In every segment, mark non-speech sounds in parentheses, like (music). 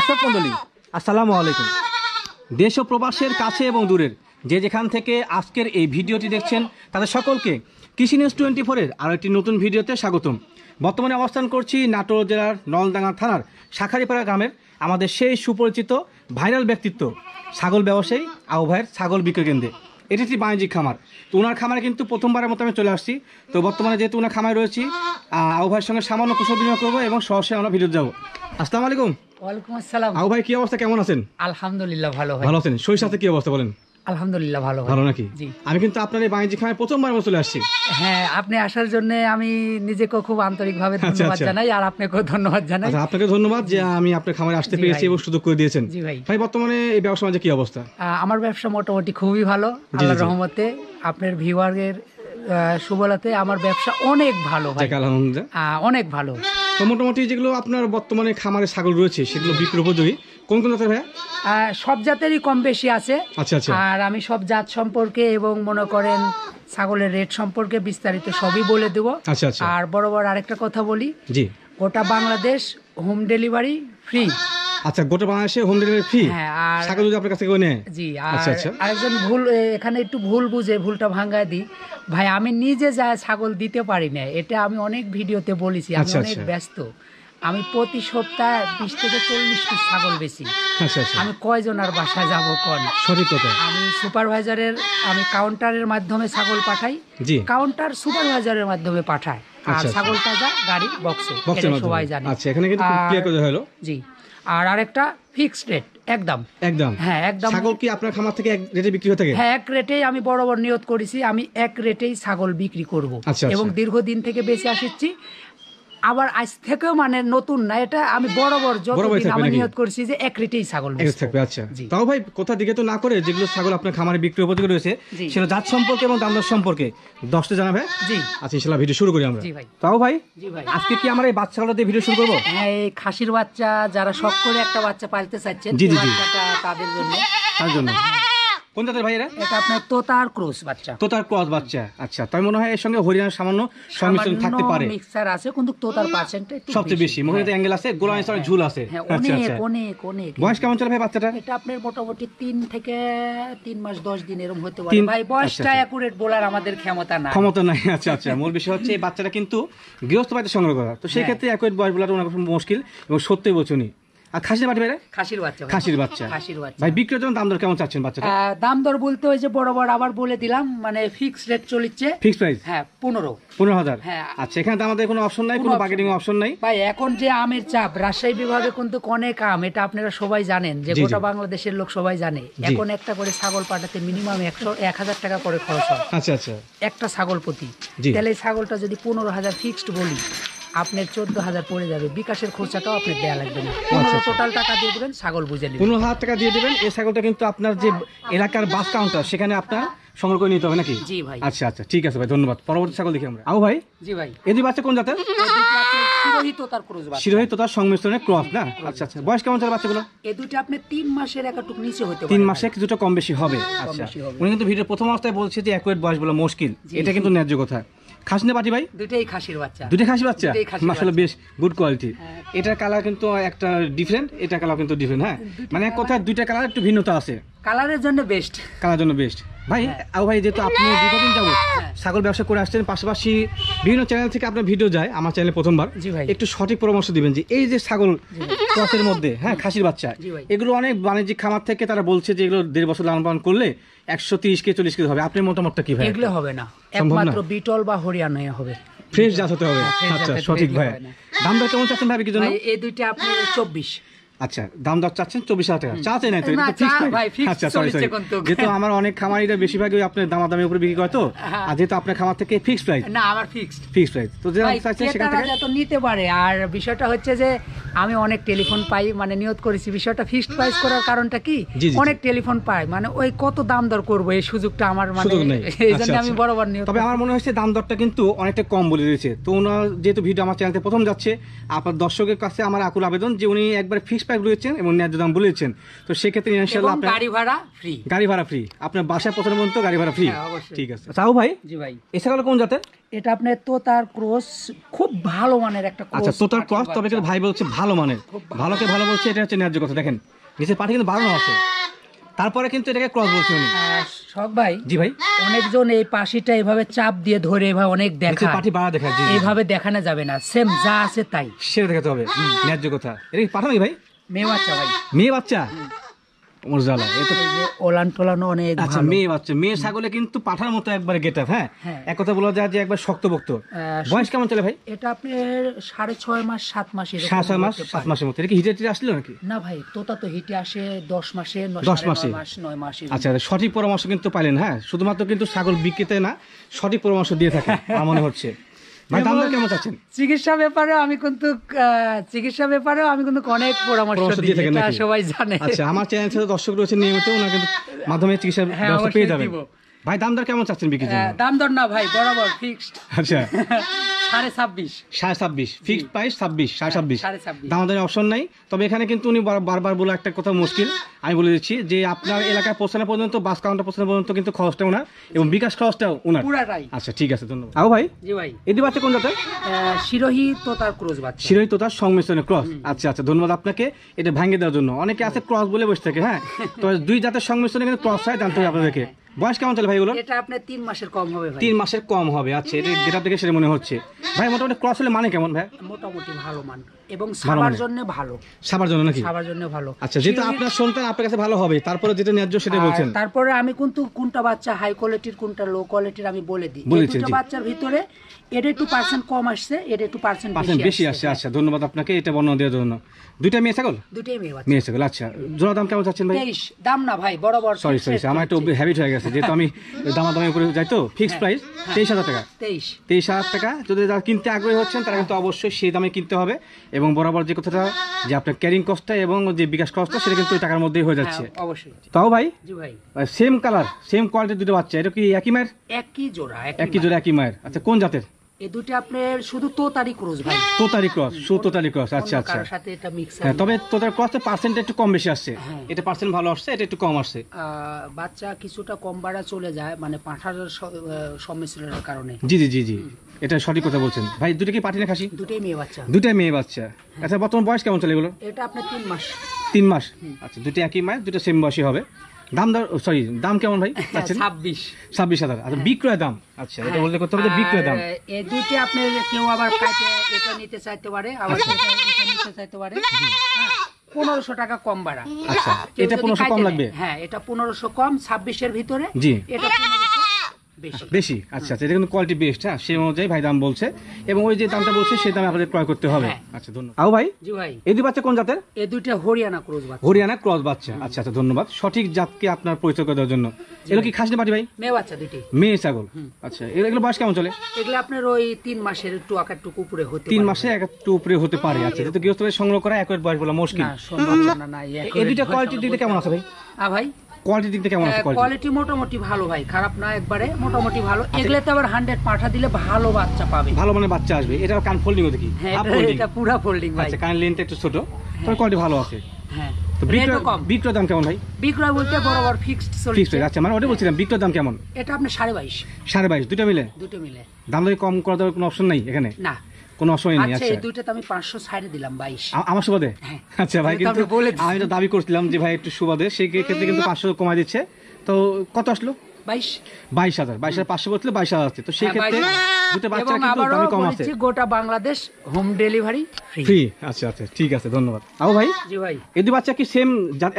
দর্শক মন্ডলী আসসালামু আলাইকুম দেশ ও প্রবাসের কাছে এবং দূরের যে যেখান থেকে আজকের এই ভিডিওটি দেখছেন তাদের সকলকে কৃষি নিউজ টোয়েন্টি ফোরের আরও একটি নতুন ভিডিওতে স্বাগতম বর্তমানে অবস্থান করছি নাটোর জেলার নলডাঙ্গা থানার শাখারিপাড়া গ্রামের আমাদের সেই সুপরিচিত ভাইরাল ব্যক্তিত্ব ছাগল ব্যবসায়ী আহ্বায়ের ছাগল বিক্রয় কেন্দ্রে এটি একটি বাণিজ্যিক খামার তো ওনার খামারে কিন্তু প্রথমবারের মতো আমি চলে আসছি তো বর্তমানে যেহেতু ওনার খামারে রয়েছি আউ সঙ্গে সামান্য কুশল বিনিয়োগ করবো এবং সহসে আমরা ভিডিও যাবো আসসালামু আলাইকুম আসসালাম ভাই কি অবস্থা কেমন আছেন আলহামদুলিল্লাহ ভালো ভালো আছেন শরীর কি অবস্থা বলেন আলহামদুলিল্লাহ ভালো ভালো নাকি আমি কিন্তু আপনার এই বাণিজ্যিক খামে প্রথমবার চলে আসছি হ্যাঁ আপনি আসার জন্য আমি নিজেকে খুব আন্তরিকভাবে আচ্ছা, ধন্যবাদ আচ্ছা। জানাই আর আপনাকেও ধন্যবাদ জানাই আচ্ছা, আপনাকে ধন্যবাদ যে আমি আপনার খামারে আসতে পেরেছি এবং সুযোগ করে দিয়েছেন জি ভাই ভাই বর্তমানে এই ব্যবসা মাঝে কি অবস্থা আমার ব্যবসা মোটামুটি খুবই ভালো আল্লাহর রহমতে আপনার ভিউয়ারদের সুবলাতে আমার ব্যবসা অনেক ভালো ভাই অনেক ভালো তো মোটামুটি যেগুলো আপনার বর্তমানে খামারে ছাগল রয়েছে সেগুলো বিক্রি উপযোগী কোন কোন জাতের ভাইয়া সব জাতেরই কম বেশি আছে আচ্ছা, আচ্ছা। আর আমি সব জাত সম্পর্কে এবং মনে করেন ছাগলের রেট সম্পর্কে বিস্তারিত সবই বলে দেবো আচ্ছা, আচ্ছা আর বড় বড় আরেকটা কথা বলি জি গোটা বাংলাদেশ হোম ডেলিভারি ফ্রি আচ্ছা গোটা বাংলাদেশে হোম ডেলিভারি ফ্রি হ্যাঁ শাখা যদি আপনার কাছে কেউ নেয় জি আচ্ছা আচ্ছা আরেকজন ভুল এখানে একটু ভুল বুঝে ভুলটা ভাঙায় দিই ভাই আমি নিজে যা ছাগল দিতে পারি না এটা আমি অনেক ভিডিওতে বলেছি আমি আচ্ছা, অনেক আচ্ছা। ব্যস্ত আমি প্রতি সপ্তাহে বিশ থেকে চল্লিশ পিস ছাগল বেশি আচ্ছা, আমি কয়জন আর বাসায় যাবো কন সঠিক কথা আমি সুপারভাইজারের আমি কাউন্টারের মাধ্যমে ছাগল পাঠাই কাউন্টার সুপারভাইজারের মাধ্যমে পাঠায় আর ছাগলটা যা গাড়ি বক্সে সবাই জানে আচ্ছা এখানে কিন্তু ক্লিয়ার কথা হলো জি আর আরেকটা ফিক্সড রেট একদম একদম হ্যাঁ একদম ছাগল কি আপনার খামার থেকে এক রেটে বিক্রি হতে থাকে হ্যাঁ এক রেটেই আমি বড় বড় নিয়ত করেছি আমি এক রেটেই ছাগল বিক্রি করব আচ্ছা, আচ্ছা। এবং দীর্ঘদিন থেকে বেঁচে আসছি আবার আজ থেকেও মানে নতুন না এটা আমি বড় বড় যতদিন আমি নিয়ত করছি যে এক রেটেই ছাগল থাকবে আচ্ছা তাও ভাই কোথা দিকে তো না করে যেগুলো ছাগল আপনার খামারে বিক্রি উপযোগী রয়েছে সেটা জাত সম্পর্কে এবং দাম সম্পর্কে দশটা জানাবে জি আচ্ছা ইনশাল্লাহ ভিডিও শুরু করি আমরা জি ভাই তাও ভাই জি ভাই আজকে কি আমরা এই বাচ্চাগুলো দিয়ে ভিডিও শুরু করবো হ্যাঁ এই খাসির বাচ্চা যারা শখ করে একটা বাচ্চা পালতে চাইছেন জি জি তাদের জন্য তার জন্য কোন জাতের এটা আপনার তোতার ক্রস বাচ্চা তোতার ক্রস বাচ্চা আচ্ছা তাই মনে হয় এর সঙ্গে হরিয়ানার সামান্য সংমিশ্রণ থাকতে পারে মিক্সার আছে কিন্তু তোতার সবচেয়ে বেশি অ্যাঙ্গেল আছে হ্যাঁ, ঝুল আছে হ্যাঁ, আচ্ছা, আচ্ছা। অনেক অনেক বয়স কেমন চলে ভাই বাচ্চাটা এটা আপনার মোটামুটি তিন থেকে তিন মাস দশ দিন এরকম হতে পারে ভাই আচ্ছা, বয়সটা অ্যাকুরেট বলার আমাদের ক্ষমতা না ক্ষমতা নাই আচ্ছা আচ্ছা মূল বিষয় হচ্ছে এই বাচ্চাটা কিন্তু গৃহস্থ বাড়িতে সংগ্রহ করা তো সেই হ্যাঁ। ক্ষেত্রে অ্যাকুরেট বয়স বলাটা মুশকিল এবং সত্যি বচনী আমের চাপ রাজশাহী বিভাগে কিন্তু অনেক আম এটা আপনারা সবাই জানেন যে গোটা বাংলাদেশের লোক সবাই জানে এখন একটা করে ছাগল পাঠাতে মিনিমাম একশো এক হাজার টাকা করে খরচ হয় আচ্ছা আচ্ছা একটা ছাগল প্রতি তাহলে ছাগলটা যদি পনেরো হাজার ফিক্সড বলি আপনার চোদ্দ হাজার পড়ে যাবে বিকাশের খরচাটাও আপনার দেওয়া লাগবে না টোটাল আচ্ছা, আচ্ছা। টাকা দিয়ে দেবেন ছাগল বুঝে নেবেন পনেরো হাজার টাকা দিয়ে দেবেন এই ছাগলটা কিন্তু আপনার যে এলাকার বাস কাউন্টার সেখানে আপনার সংগ্রহ করে নিতে হবে নাকি জি ভাই আচ্ছা আচ্ছা ঠিক আছে ভাই ধন্যবাদ পরবর্তী ছাগল দেখি আমরা আও ভাই জি ভাই এদি বাচ্চা কোন জাতের শিরোহিত তার কম বেশি হবে হ্যাঁ, আচ্ছা উনি কিন্তু ভিডিও প্রথম অবস্থায় বলছে যে একুয়েট বয়স বলা মুশকিল এটা কিন্তু ন্যায্য কথা খাসি না পাটি ভাই দুটাই খাসির বাচ্চা দুটাই খাসি বাচ্চা মাশাআল্লাহ বেশ গুড কোয়ালিটি এটার কালার কিন্তু একটা ডিফারেন্ট এটা কালার কিন্তু ডিফারেন্ট হ্যাঁ মানে কোথায় দুইটা কালার একটু ভিন্নতা আছে কালারের জন্য বেস্ট কালার জন্য বেস্ট ভাই হ্যাঁ। আও ভাই যেহেতু আপনি হ্যাঁ। দীর্ঘদিন যাবো ছাগল ব্যবসা করে আসছেন পাশাপাশি বিভিন্ন চ্যানেল থেকে আপনার ভিডিও যায় আমার চ্যানেলে প্রথমবার একটু সঠিক পরামর্শ দিবেন যে এই যে ছাগল ক্রসের মধ্যে হ্যাঁ খাসির বাচ্চা এগুলো অনেক বাণিজ্যিক খামার থেকে তারা বলছে যে এগুলো দেড় বছর লালন পালন করলে একশো তিরিশ কে চল্লিশ কেজি হবে আপনার মতামতটা কি ভাই এগুলো হবে না একমাত্র বিটল বা হরিয়ানায় হবে ফ্রেশ জাত হতে হবে হ্যাঁ, আচ্ছা সঠিক ভাই দামটা কেমন চাচ্ছেন ভাবে কি জন্য এই দুইটা আপনি চব্বিশ আচ্ছা দাম দর চাচ্ছেন চব্বিশ হাজার টাকা তো আচ্ছা সরি সরি যেহেতু আমার অনেক খামারিরা বেশিরভাগ আপনার দামা দামের উপরে বিক্রি করে তো হ্যাঁ। আর যেহেতু আপনার খামার থেকে ফিক্সড প্রাইস না আমার ফিক্সড ফিক্সড প্রাইস তো চাচ্ছেন সেখান থেকে নিতে পারে আর বিষয়টা হচ্ছে যে আমি অনেক টেলিফোন পাই মানে নিয়ত করেছি বিষয়টা ফিক্সড প্রাইস করার কারণটা কি অনেক টেলিফোন পাই মানে ওই কত দাম দর করবো এই সুযোগটা আমার মানে এই জন্য আচ্ছা, আমি আচ্ছা। বরাবর নিয়ত তবে আমার মনে হচ্ছে দাম দরটা কিন্তু অনেকটা কম বলে দিয়েছে তো ওনার যেহেতু ভিডিও আমার চ্যানেলতে প্রথম যাচ্ছে আপনার দর্শকের কাছে আমার আকুল আবেদন যে উনি একবার ফিক্সড পাইপ রয়েছেন এবং ন্যায্য দাম বলেছেন তো সেক্ষেত্রে ইনশাল্লাহ আপনার গাড়ি ভাড়া ফ্রি গাড়ি ভাড়া ফ্রি আপনার বাসায় পৌঁছানো পর্যন্ত গাড়ি ভাড়া ফ্রি হ্যাঁ, ঠিক আছে চাও ভাই জি ভাই এছাড়া কোন জাতের এটা আপনার তোতার ক্রস খুব ভালো মানের একটা আচ্ছা তোতার ক্রস তবে আচ্ছা। ভাই বলছে ভালো মানের ভালোকে ভালো বলছে এটা হচ্ছে ন্যায্য কথা দেখেন নিচে পাটি কিন্তু বাড়ানো আছে তারপরে কিন্তু এটাকে ক্রস বলছে উনি শখ ভাই জি ভাই অনেকজন এই পাশিটা এভাবে চাপ দিয়ে ধরে এভাবে অনেক দেখা পাটি বাড়া দেখা জি এভাবে দেখানো যাবে না সেম যা আছে তাই সেটা দেখাতে হবে ন্যায্য কথা এটা পাঠানো ভাই মেয়ে বাচ্চা ভাই মেয়ে বাচ্চা ওলান অনেক আচ্ছা, মেয়ে বাচ্চা মেয়ে ছাগলে কিন্তু পাঠার মতো হ্যাঁ? হ্যাঁ এক কথা একবার শক্ত কেমন চলে ভাই এটা আপনার সাড়ে ছয় মাস সাত মাসে মাস সাত মাসের কি হিটে আসলো নাকি না ভাই তো আসে দশ মাসে দশ মাসে নয় আচ্ছা সঠিক পরামর্শ কিন্তু পাইলেন হ্যাঁ শুধুমাত্র কিন্তু ছাগল বিক্রিতে না সঠিক পরামর্শ দিয়ে থাকে মনে হচ্ছে ভাই দাম দর কেমন চাচ্ছেন চিকিৎসা ব্যাপারে আমি কিন্তু চিকিৎসা ব্যাপারে আমি কিন্তু অনেক পরামর্শ দিয়ে থাকি সবাই জানে আচ্ছা আমার চ্যানেল থেকে দর্শক রয়েছে নিয়মিত ওনার কিন্তু মাধ্যমে চিকিৎসা হ্যাঁ, ব্যবস্থা পেয়ে যাবেন ভাই দাম দর কেমন চাচ্ছেন বিক্রি দাম দর না ভাই বরাবর ফিক্সড আচ্ছা (laughs) সাড়ে ছাব্বিশ ফিক্সড ছাব্বিশ সাড়ে ছাব্বিশ অপশন হ্যাঁ, নাই তবে এখানে কিন্তু উনি বারবার বলে একটা কথা মুশকিল আমি বলে দিচ্ছি যে আপনার এলাকায় পৌঁছানো পর্যন্ত বাস কাউন্টার পৌঁছানো পর্যন্ত কিন্তু খরচটা ওনার এবং বিকাশ খরচটা ওনার আচ্ছা ঠিক আছে ধন্যবাদ কোন জাতের তোতার সংমিশ্রণে ক্রস আচ্ছা আচ্ছা ধন্যবাদ আপনাকে এটা ভাঙ্গে দেওয়ার জন্য অনেকে আছে ক্রস বলে বসে থাকে হ্যাঁ তো দুই জাতের সংমিশ্রণে কিন্তু ক্রস হয় জানতে হবে আপনাদেরকে হ্যাঁ, হ্যাঁ। বয়স কেমন চলে এটা আপনার তিন মাসের কম হবে তিন মাসের কম হবে আচ্ছা এটা দেখে সেটা মনে হচ্ছে ভাই মোটামুটি ক্রস হলে মানে কেমন ভাই মোটামুটি ভালো মান এবং মানে। সাবার জন্য ভালো সাবার জন্য নাকি সাবার জন্য ভালো আচ্ছা আপনার সন্তান আপনার কাছে ভালো হবে তারপরে যেটা ন্যায্য সেটা বলছেন তারপরে আমি কিন্তু কোনটা বাচ্চা হাই কোয়ালিটির কোনটা লো কোয়ালিটির আমি বলে দিই দুটো বাচ্চার ভিতরে এটা একটু পার্সেন্ট কম আসছে এটা একটু পার্সেন্ট বেশি আসছে আচ্ছা ধন্যবাদ আপনাকে এটা বর্ণনা দেওয়ার জন্য দুইটা মেয়ে ছাগল দুইটাই মেয়ে মেয়ে ছাগল আচ্ছা জোড়া দাম কেমন চাচ্ছেন ভাই দাম না ভাই বড় বড় সরি সরি আমার একটু হ্যাবিট হয়ে গেছে যেহেতু আমি দামা দামের উপরে যাই তো ফিক্স হ্যাঁ। প্রাইস তেইশ হাজার টাকা তেইশ তেইশ হাজার টাকা যদি যারা কিনতে আগ্রহী হচ্ছেন তারা কিন্তু অবশ্যই সেই দামে কিনতে হবে এবং বরাবর যে কথাটা যে আপনার ক্যারিং কস্টটা এবং যে বিকাশ কস্টটা সেটা কিন্তু টাকার মধ্যেই হয়ে যাচ্ছে হ্যাঁ, অবশ্যই তাও ভাই সেম কালার সেম কোয়ালিটির দুটো বাচ্চা এটা কি একই মায়ের একই জোড়া একই জোড়া একই মায়ের আচ্ছা কোন জাতের এই শুধু ভাই আচ্ছা, আচ্ছা। সাথে পার্সেন্ট হ্যাঁ, কম বেশি হ্যাঁ। কম আসছে বাচ্চা কিছুটা কম বাড়া চলে যায় মানে কারণে জি জি জি জি এটা সঠিক কথা বলছেন ভাই দুটো কি না খাসি দুটোই মেয়ে বাচ্চা দুটোই মেয়ে বাচ্চা হ্যাঁ। আচ্ছা বর্তমান বয়স কেমন চলে গেল এটা আপনার তিন মাস তিন মাস আচ্ছা দুটো একই মাস দুটো সেম বয়সী হবে দাম দর সরি দাম কেমন ভাই (laughs) ছাব্বিশ ছাব্বিশ হাজার আচ্ছা হ্যাঁ। বিক্রয় দাম আচ্ছা এটা বলতে করতে হবে বিক্রয় দাম হ্যাঁ, এই দুটি আপনি কেউ আবার এটা নিতে চাইতে পারে আবার আচ্ছা। নিতে চাইতে পারে হ্যাঁ, পনেরোশো টাকা কম ভাড়া আচ্ছা এটা পনেরোশো কম লাগবে হ্যাঁ এটা পনেরোশো কম ছাব্বিশের ভিতরে জি এটা বেশি আচ্ছা আচ্ছা এটা কিন্তু কোয়ালিটি বেস্ট হ্যাঁ সেই অনুযায়ী ভাই দাম বলছে এবং ওই যে দামটা বলছে সেই দামে আপনাদের ক্রয় করতে হবে হ্যাঁ। আচ্ছা ধন্যবাদ আও ভাই জি ভাই এই দুই বাচ্চা কোন জাতের এই দুইটা হরিয়ানা ক্রস বাচ্চা হরিয়ানা ক্রস বাচ্চা আচ্ছা আচ্ছা ধন্যবাদ সঠিক জাতকে আপনার পরিচয় করে দেওয়ার জন্য এগুলো কি খাসি পাটি ভাই মেয়ে বাচ্চা দুইটি মেয়ে ছাগল আচ্ছা এগুলো বয়স কেমন চলে এগুলো আপনার ওই তিন মাসের একটু আকারটুকু উপরে হতে তিন মাসে একটু উপরে হতে পারে আচ্ছা যেহেতু গৃহস্থলে সংগ্রহ করা একের বয়স বলা মুশকিল না সম্ভব না না এই দুইটা কোয়ালিটি দুইটা কেমন আছে ভাই আ ভাই কোয়ালিটি দিকটা কেমন আছে কোয়ালিটি হ্যাঁ, মোটামুটি ভালো ভাই খারাপ না একবারে মোটামুটি ভালো আচ্ছা। আবার 100 পাঠা দিলে ভালো বাচ্চা পাবে ভালো মানে বাচ্চা আসবে এটা কান ফোল্ডিং দেখি এটা পুরো ফোল্ডিং ভাই আচ্ছা কান লেন্থ একটু ছোট হ্যাঁ। তবে কোয়ালিটি ভালো আছে হ্যাঁ। বিক্রয় দাম কেমন বিক্রয় বলতে ফিক্সড আচ্ছা মানে ওটা বলছিলাম বিক্রয় দাম কেমন এটা আপনি দুটো মিলে দুটো মিলে দাম কম করা দেওয়ার কোনো অপশন নাই এখানে না কোনো অসময় নেই আচ্ছা, আচ্ছা এই দুইটা আমি 500 ছাড়ে দিলাম 22 আমার সুবাদে হ্যাঁ। আচ্ছা ভাই কিন্তু আমি তো দাবি করছিলাম যে ভাই একটু সুবাদে সেই ক্ষেত্রে কিন্তু 500 কমায় দিচ্ছে তো কত আসলো 22 22000 22500 বলছিল 22000 আসছে তো সেই হ্যাঁ, ক্ষেত্রে দুটো বাচ্চা কিন্তু দামি কম আছে গোটা বাংলাদেশ হোম ডেলিভারি ফ্রি আচ্ছা আচ্ছা ঠিক আছে ধন্যবাদ আও ভাই জি ভাই এই দুই বাচ্চা কি সেম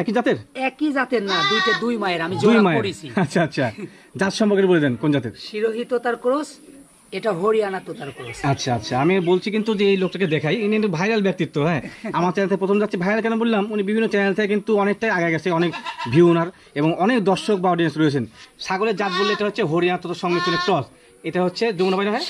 একই জাতের একই জাতের না দুইটা দুই মায়ের আমি জোড়া করেছি আচ্ছা আচ্ছা জাত সম্পর্কে বলে দেন কোন জাতের শিরোহিত তার ক্রস এটা হরিয়ানা তোতার ক্রস আচ্ছা আচ্ছা আমি বলছি কিন্তু যে এই লোকটাকে দেখাই ইনি কিন্তু ভাইরাল ব্যক্তিত্ব হ্যাঁ (laughs) আমার চ্যানেল প্রথম যাচ্ছে ভাইরাল কেন বললাম উনি বিভিন্ন চ্যানেল থেকে কিন্তু অনেকটাই আগে গেছে অনেক ভিউনার এবং অনেক দর্শক বা অডিয়েন্স রয়েছেন সাগরের জাত বললে এটা হচ্ছে হরিয়ানা তোতার সংমিশ্রণের ক্রস এটা হচ্ছে যমুনা বাইরে হ্যাঁ?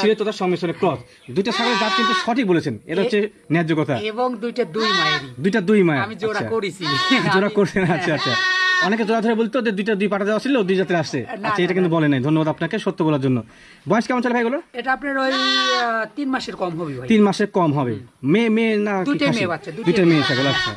শিরোহিততার সংমিশ্রণের ক্রস দুইটা সাগরের জাত কিন্তু সঠিক বলেছেন এটা হচ্ছে ন্যায্য কথা এবং দুইটা দুই মায়ের দুইটা দুই মায়ের আমি জোড়া আচ্ছা। করেছি (laughs) জোড়া করছেন আচ্ছা আচ্ছা (laughs) অনেকে জোড়া ধরে বলতো যে দুইটা দুই পাটা দেওয়া ছিল দুই জাতের আসছে আচ্ছা এটা কিন্তু বলে নাই ধন্যবাদ আপনাকে সত্য বলার জন্য বয়স কেমন চলে ভাইগুলো এটা আপনার ওই তিন মাসের কম হবে তিন মাসের কম হবে মেয়ে মেয়ে না দুইটা মেয়ে বাচ্চা দুইটা মেয়ে ছাগল আচ্ছা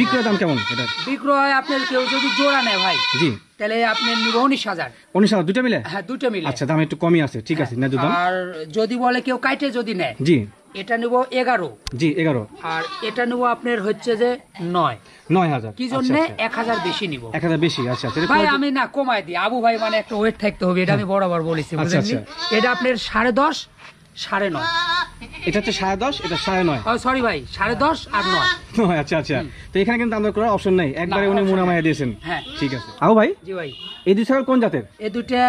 বিক্রয় দাম কেমন এটা বিক্রয় আপনার কেউ যদি জোড়া নেয় ভাই জি তাহলে আপনি নিব উনিশ হাজার উনিশ হাজার মিলে হ্যাঁ মিলে আচ্ছা দাম একটু কমই আছে ঠিক আছে হ্যাঁ, আর যদি বলে কেউ কাইটে যদি নেয় জি এটা নেব এগারো জি এগারো আর এটা নেব আপনার হচ্ছে যে নয় নয় হাজার কি জন্য আচ্ছা, আচ্ছা। এক হাজার বেশি নিব এক হাজার বেশি আচ্ছা, আচ্ছা। ভাই আমি না কমায় দিই আবু ভাই মানে একটা ওয়েট থাকতে হবে এটা আমি হ্যাঁ। বরাবর বলেছি বুঝলেন এটা আপনার সাড়ে দশ সাড়ে নয় এটা হচ্ছে সাড়ে দশ এটা সাড়ে নয় সরি ভাই সাড়ে দশ আর নয় আচ্ছা আচ্ছা তো এখানে কিন্তু আমরা করার অপশন নেই একবারে উনি মুনামায় দিয়েছেন হ্যাঁ ঠিক আছে আবু ভাই জি ভাই এই দুই কোন জাতের এই দুটা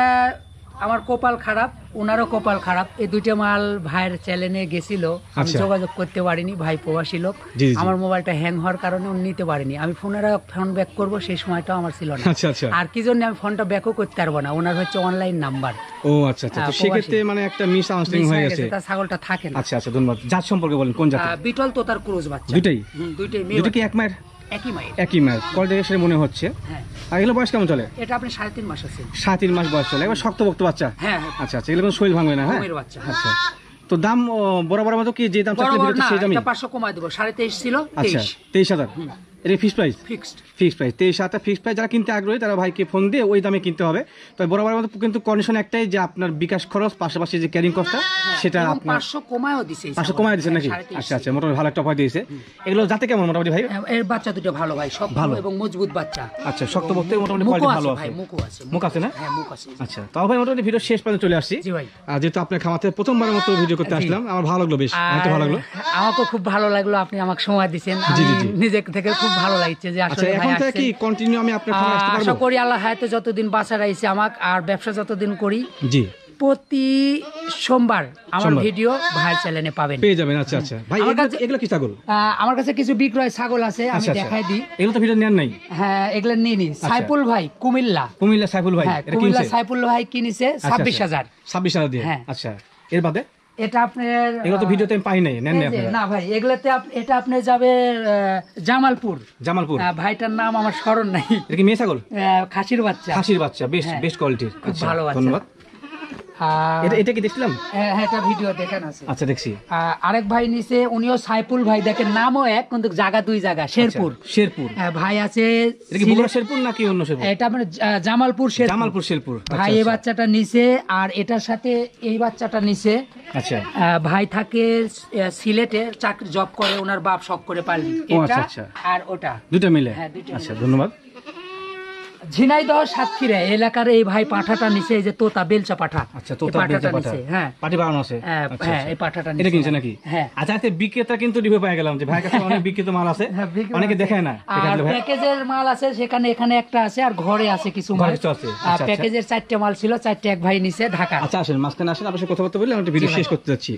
আমার কপাল খারাপ ওনারও কপাল খারাপ এই দুইটা মাল ভাইয়ের চ্যালেঞ্জে গেছিল আমি আচ্ছা। যোগাযোগ করতে পারিনি ভাই প্রবাসী লোক আমার মোবাইলটা হ্যাং হওয়ার কারণে উনি নিতে পারিনি আমি ফোনের ফোন ব্যাক করব সেই সময়টাও আমার ছিল না আচ্ছা, আচ্ছা। আর কি জন্য আমি ফোনটা ব্যাকও করতে পারবো না ওনার হচ্ছে অনলাইন নাম্বার ও আচ্ছা আচ্ছা হ্যাঁ, সেক্ষেত্রে মানে একটা মিস আন্ডারস্ট্যান্ডিং হয়ে গেছে তার ছাগলটা থাকে না আচ্ছা আচ্ছা ধন্যবাদ জাত সম্পর্কে বলেন কোন জাত বিটল তো তার ক্রুজ বাচ্চা দুইটাই দুইটাই মেয়ে দুটো কি এক মায়ের একই মাস একই মায়ের কলটেকেশ্বরে মনে হচ্ছে হ্যাঁ। আর এগুলো বয়স কেমন চলে এটা আপনি সাড়ে তিন মাস আছে সাড়ে তিন মাস বয়স চলে একবার শক্তপোক্ত বাচ্চা হ্যাঁ, হ্যাঁ। আচ্ছা আচ্ছা এগুলো শরীর ভাঙবে না হ্যাঁ বাচ্চা আচ্ছা তো দাম বরাবর মতো কি যে দাম চাচ্ছেন সেই দামই 500 কমায় দেব 23.5 ছিল 23 আচ্ছা, 23000 এটা fixed price fixed fixed price এই সাথে ফিক্সড প্রাইস যারা কিনতে আগ্রহী তারা ভাইকে ফোন দিয়ে ওই দামে কিনতে হবে তবে বরাবর মতো কিন্তু কন্ডিশন একটাই যে আপনার বিকাশ খরচ পাশাপাশি যে ক্যারিং কস্টটা সেটা আপনার পাঁচশো কমায়ও দিছে পাঁচশো কমায় দিয়েছে নাকি হ্যাঁ, আচ্ছা আচ্ছা মোটামুটি ভালো একটা অফার দিয়েছে এগুলো যাতে কেমন মোটামুটি ভাই হ্যাঁ, এর বাচ্চা দুটো ভালো ভাই সব ভালো এবং মজবুত বাচ্চা আচ্ছা শক্ত বক্তে মোটামুটি ভালো আছে মুখ আছে মুখ আছে না হ্যাঁ মুখ আছে আচ্ছা তাও ভাই মোটামুটি ভিডিও শেষ পর্যন্ত চলে আসছি আর যেহেতু আপনার খামাতে প্রথমবারের মতো ভিডিও করতে আসলাম আমার ভালো লাগলো বেশ ভালো লাগলো আমাকে খুব ভালো লাগলো আপনি আমাকে সময় দিয়েছেন নিজে থেকে খুব খুব ভালো লাগছে যে আসলে আচ্ছা, এখন থেকে কি কন্টিনিউ আমি আপনার ফোন আসতে পারবো আশা করি আল্লাহ হায়াতে যতদিন বাঁচা রাইছে আমাক আর ব্যবসা যতদিন করি জি প্রতি সোমবার আমার ভিডিও ভাই চ্যানেলে পাবেন পেয়ে যাবেন আচ্ছা আচ্ছা ভাই এগুলো কি ছাগল আমার কাছে কিছু বিক্রয় ছাগল আছে আমি আচ্ছা, আচ্ছা। দেখাই দিই এগুলো তো ভিডিও নেন নাই হ্যাঁ এগুলো নিয়ে নি সাইফুল ভাই কুমিল্লা কুমিল্লা সাইফুল ভাই হ্যাঁ, কুমিল্লা সাইফুল ভাই কিনেছে ছাব্বিশ হাজার ছাব্বিশ হাজার দিয়ে হ্যাঁ। আচ্ছা এর বাদে এটা আপনার এগুলো তো ভিডিওতে আমি পাই নাই নেন না ভাই এগুলোতে এটা আপনি যাবে জামালপুর জামালপুর ভাইটার নাম আমার স্মরণ নাই এটা কি মেয়ে ছাগল খাসির বাচ্চা খাসির বাচ্চা বেশ হ্যাঁ। বেশ কোয়ালিটির আচ্ছা, ভালো ধন্যবাদ হ্যাঁ, আচ্ছা, ভাই জামালপুর আচ্ছা, জামালপুর শেরপুর আচ্ছা, ভাই এই বাচ্চাটা নিচে আর এটার সাথে এই বাচ্চাটা নিচে ভাই থাকে সিলেটে চাকরি জব করে ওনার বাপ শখ করে পালনি আর ওটা দুটা মিলে হ্যাঁ আচ্ছা ধন্যবাদ ঝিনাইদহ সাতক্ষীরা এলাকার এই ভাই পাঠাটা নিচে যে তোতা বেলচা পাঠা আচ্ছা তোতা বেলচা পাঠা হ্যাঁ পাটি আছে হ্যাঁ, আচ্ছা, হ্যাঁ আচ্ছা। এই পাঠাটা কিনছে নাকি হ্যাঁ আচ্ছা, আচ্ছা বিক্রেতা কিন্তু ডিভে গেলাম যে ভাই কাছে অনেক বিক্রিত মাল আছে হ্যাঁ, অনেকে দেখায় না আর প্যাকেজের মাল আছে সেখানে এখানে একটা আছে আর ঘরে আছে কিছু মাল আছে প্যাকেজের চারটে মাল ছিল এক ভাই নিচে ঢাকা আচ্ছা আসেন মাঝখানে আসেন আপনার সাথে বলতে বললে আমি একটা ভিডিও শেষ করতে যাচ্ছি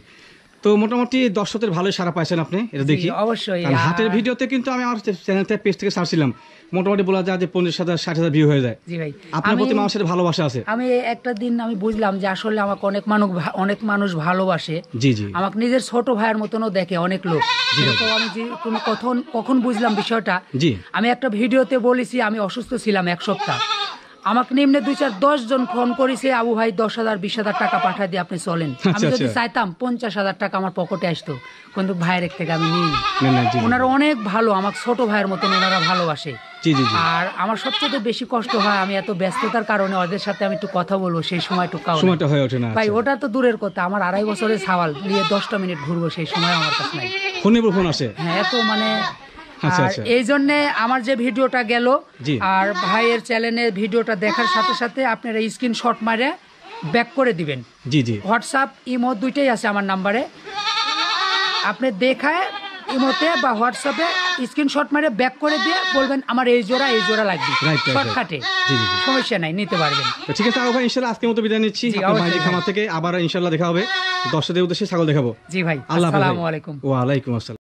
তো মোটামুটি দর্শকদের ভালোই সারা পাইছেন আপনি এটা দেখি অবশ্যই হাটের ভিডিওতে কিন্তু আমি আমার চ্যানেলটা পেজ থেকে সারছিলাম মোটামুটি বলা যায় যে পঞ্চাশ হাজার ষাট হাজার ভিউ হয়ে যায় জি ভাই আপনার প্রতি মানুষের ভালোবাসা আছে আমি একটা দিন আমি বুঝলাম যে আসলে আমাকে অনেক মানুষ অনেক মানুষ ভালোবাসে জি জি আমাকে নিজের ছোট ভাইয়ের মতনও দেখে অনেক লোক আমি যে তুমি কখন কখন বুঝলাম বিষয়টা জি আমি একটা ভিডিওতে বলেছি আমি অসুস্থ ছিলাম এক সপ্তাহ আমাকে নিম্নে দুই চার দশ জন ফোন করেছে আবু ভাই দশ হাজার বিশ হাজার টাকা পাঠায় দিয়ে আপনি চলেন আচ্ছা, আমি যদি আচ্ছা। চাইতাম পঞ্চাশ হাজার টাকা আমার পকেটে আসতো কিন্তু ভাইয়ের থেকে আমি নিই ওনারা অনেক ভালো আমার ছোট ভাইয়ের মতন ওনারা ভালোবাসে আর আমার সবচেয়ে বেশি কষ্ট হয় আমি এত ব্যস্ততার কারণে ওদের সাথে আমি একটু কথা বলবো সেই সময়টুকু সময়টা হয়ে ওঠে না ভাই আচ্ছা। ওটা তো দূরের কথা আমার আড়াই বছরের সাওয়াল নিয়ে দশটা মিনিট ঘুরবো সেই সময় আমার কাছে ফোনে ফোন আসে হ্যাঁ এত মানে আচ্ছা, আর আচ্ছা। এই জন্য আমার যে ভিডিওটা গেল আর ভাইয়ের চ্যানেলের ভিডিওটা দেখার সাথে সাথে আপনারা স্ক্রিনশট মারে ব্যাক করে দিবেন জি জি হোয়াটসঅ্যাপ ইমো দুইটাই আছে আমার নাম্বারে আপনি দেখায় ইমোতে বা হোয়াটসঅ্যাপে স্ক্রিনশট মারে ব্যাক করে দিয়ে বলবেন আমার এই জোড়া এই জোড়া লাগবে শর্টকাটে সমস্যা নাই নিতে পারবেন ঠিক আছে ভাই ইনশাল্লাহ আজকের মতো বিদায় নিচ্ছি ভাই খামার থেকে আবার ইনশাল্লাহ দেখা হবে দর্শকদের উদ্দেশ্যে ছাগল দেখাবো জি ভাই আসসালামু আলাইকুম ওয়া আলাইকুম আসসালাম